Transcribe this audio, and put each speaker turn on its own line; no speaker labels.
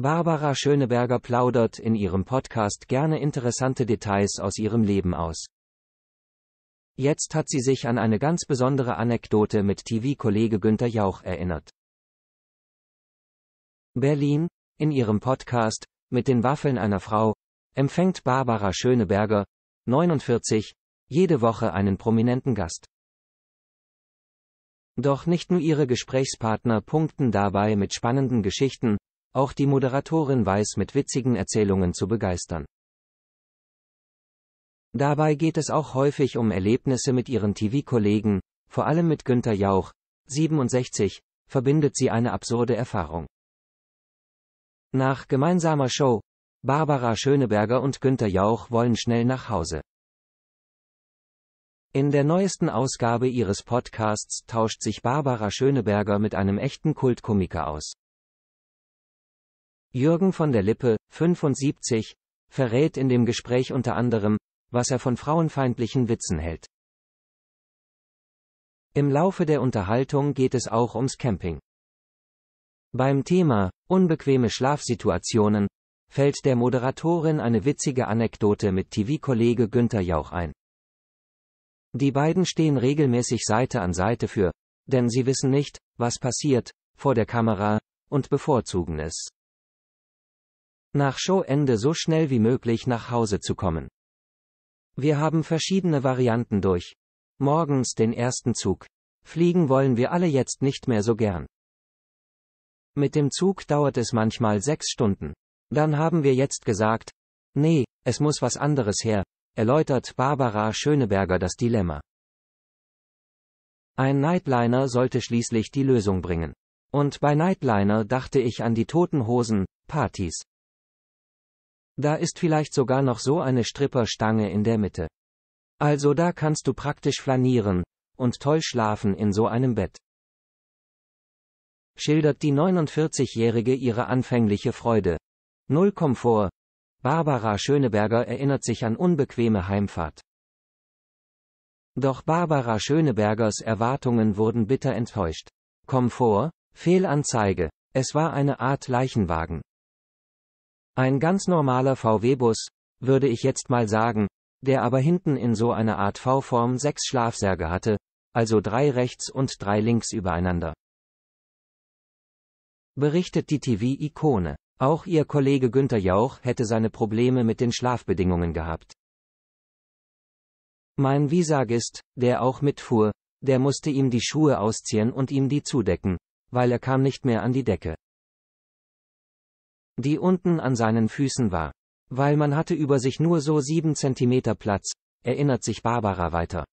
Barbara Schöneberger plaudert in ihrem Podcast gerne interessante Details aus ihrem Leben aus. Jetzt hat sie sich an eine ganz besondere Anekdote mit TV-Kollege Günter Jauch erinnert. Berlin, in ihrem Podcast, mit den Waffeln einer Frau, empfängt Barbara Schöneberger, 49, jede Woche einen prominenten Gast. Doch nicht nur ihre Gesprächspartner punkten dabei mit spannenden Geschichten, auch die Moderatorin weiß mit witzigen Erzählungen zu begeistern. Dabei geht es auch häufig um Erlebnisse mit ihren TV-Kollegen, vor allem mit Günter Jauch, 67, verbindet sie eine absurde Erfahrung. Nach gemeinsamer Show, Barbara Schöneberger und Günter Jauch wollen schnell nach Hause. In der neuesten Ausgabe ihres Podcasts tauscht sich Barbara Schöneberger mit einem echten Kultkomiker aus. Jürgen von der Lippe, 75, verrät in dem Gespräch unter anderem, was er von frauenfeindlichen Witzen hält. Im Laufe der Unterhaltung geht es auch ums Camping. Beim Thema unbequeme Schlafsituationen fällt der Moderatorin eine witzige Anekdote mit TV-Kollege Günther Jauch ein. Die beiden stehen regelmäßig Seite an Seite für, denn sie wissen nicht, was passiert, vor der Kamera, und bevorzugen es, nach Showende so schnell wie möglich nach Hause zu kommen. Wir haben verschiedene Varianten durch. Morgens den ersten Zug. Fliegen wollen wir alle jetzt nicht mehr so gern. Mit dem Zug dauert es manchmal sechs Stunden. Dann haben wir jetzt gesagt, nee, es muss was anderes her, erläutert Barbara Schöneberger das Dilemma. Ein Nightliner sollte schließlich die Lösung bringen. Und bei Nightliner dachte ich an die toten Hosen, Partys. Da ist vielleicht sogar noch so eine Stripperstange in der Mitte. Also da kannst du praktisch flanieren und toll schlafen in so einem Bett. Schildert die 49-Jährige ihre anfängliche Freude. Null Komfort. Barbara Schöneberger erinnert sich an unbequeme Heimfahrt. Doch Barbara Schönebergers Erwartungen wurden bitter enttäuscht. Komfort? Fehlanzeige. Es war eine Art Leichenwagen. Ein ganz normaler VW-Bus, würde ich jetzt mal sagen, der aber hinten in so einer Art V-Form sechs Schlafsärge hatte, also drei rechts und drei links übereinander. Berichtet die TV-Ikone. Auch ihr Kollege Günther Jauch hätte seine Probleme mit den Schlafbedingungen gehabt. Mein Visagist, der auch mitfuhr, der musste ihm die Schuhe ausziehen und ihm die zudecken, weil er kam nicht mehr an die Decke die unten an seinen Füßen war. Weil man hatte über sich nur so sieben Zentimeter Platz, erinnert sich Barbara weiter.